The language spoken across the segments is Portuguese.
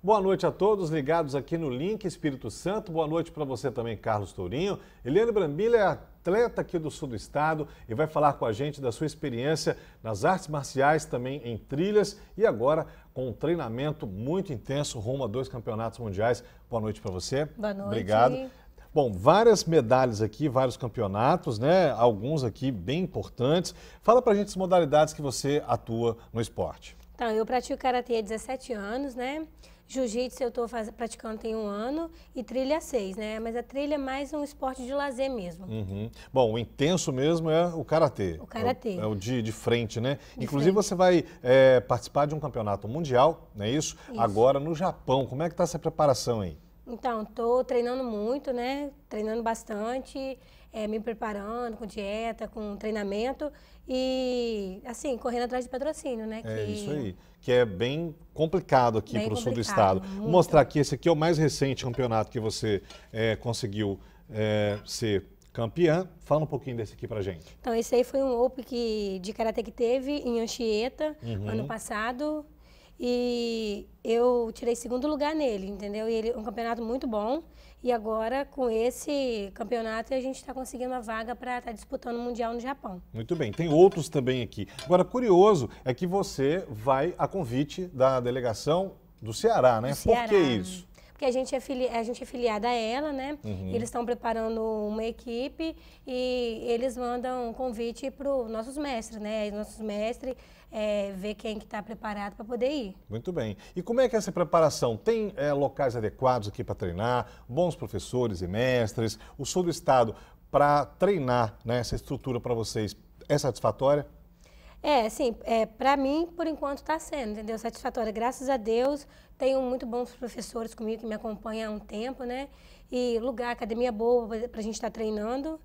Boa noite a todos ligados aqui no Link Espírito Santo. Boa noite para você também, Carlos Tourinho. Eliane Brambilla é atleta aqui do sul do estado e vai falar com a gente da sua experiência nas artes marciais, também em trilhas e agora com um treinamento muito intenso rumo a dois campeonatos mundiais. Boa noite para você. Boa noite. Obrigado. Bom, várias medalhas aqui, vários campeonatos, né? Alguns aqui bem importantes. Fala para a gente as modalidades que você atua no esporte. Então, eu pratico karatê há 17 anos, né? Jiu-jitsu eu estou praticando tem um ano e trilha seis, né? Mas a trilha é mais um esporte de lazer mesmo. Uhum. Bom, o intenso mesmo é o karatê. O karatê. É o, é o de, de frente, né? De Inclusive frente. você vai é, participar de um campeonato mundial, não é isso? isso. Agora no Japão. Como é que está essa preparação aí? Então, estou treinando muito, né? Treinando bastante é, me preparando com dieta, com treinamento e, assim, correndo atrás de patrocínio, né? É que... É isso aí, que é bem complicado aqui para o sul do estado. Muito. Vou mostrar aqui, esse aqui é o mais recente campeonato que você é, conseguiu é, ser campeã. Fala um pouquinho desse aqui para gente. Então, esse aí foi um Open que, de Karate que teve em Anchieta, uhum. ano passado. E eu tirei segundo lugar nele, entendeu? E ele um campeonato muito bom. E agora, com esse campeonato, a gente está conseguindo uma vaga para estar tá disputando o Mundial no Japão. Muito bem, tem outros também aqui. Agora, curioso é que você vai a convite da delegação do Ceará, né? Ceará. Por que isso? porque a gente é, fili a gente é filiada a ela, né? Uhum. Eles estão preparando uma equipe e eles mandam um convite para os nossos mestres, né? Os nossos mestres é, ver quem que está preparado para poder ir. Muito bem. E como é que é essa preparação? Tem é, locais adequados aqui para treinar, bons professores e mestres? O sul do estado para treinar né, essa estrutura para vocês é satisfatória? É, sim, é, para mim, por enquanto, está sendo, entendeu? Satisfatória. Graças a Deus, tenho muito bons professores comigo que me acompanham há um tempo, né? E lugar, academia boa para a gente estar tá treinando.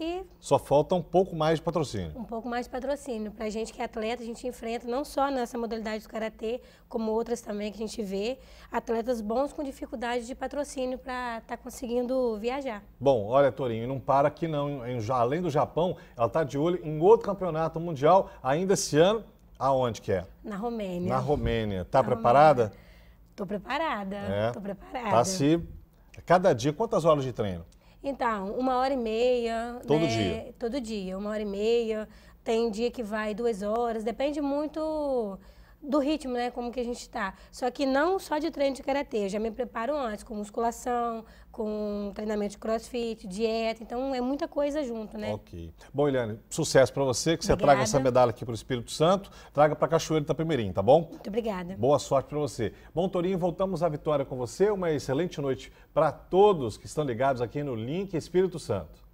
E Só falta um pouco mais de patrocínio. Um pouco mais de patrocínio. Para a gente que é atleta, a gente enfrenta não só nessa modalidade do Karatê, como outras também que a gente vê, atletas bons com dificuldade de patrocínio para estar tá conseguindo viajar. Bom, olha, Torinho, não para aqui não. além do Japão, ela está de olho em outro campeonato mundial ainda esse ano. Aonde que é? Na Romênia. Na Romênia. está preparada? estou preparada. É. preparada. Tá se... Cada dia, quantas horas de treino? Então, uma hora e meia. Todo né? dia? Todo dia, uma hora e meia. Tem dia que vai duas horas, depende muito do ritmo, né? Como que a gente está. Só que não só de treino de karatê, eu já me preparo antes, com musculação, com treinamento de crossfit, dieta, então é muita coisa junto, né? Ok. Bom, Eliane, sucesso para você, que obrigada. você traga essa medalha aqui para o Espírito Santo, traga para Cachoeira Itapemirim, tá bom? Muito obrigada. Boa sorte para você. Bom, Torinho, voltamos à vitória com você, uma excelente noite para todos que estão ligados aqui no Link Espírito Santo.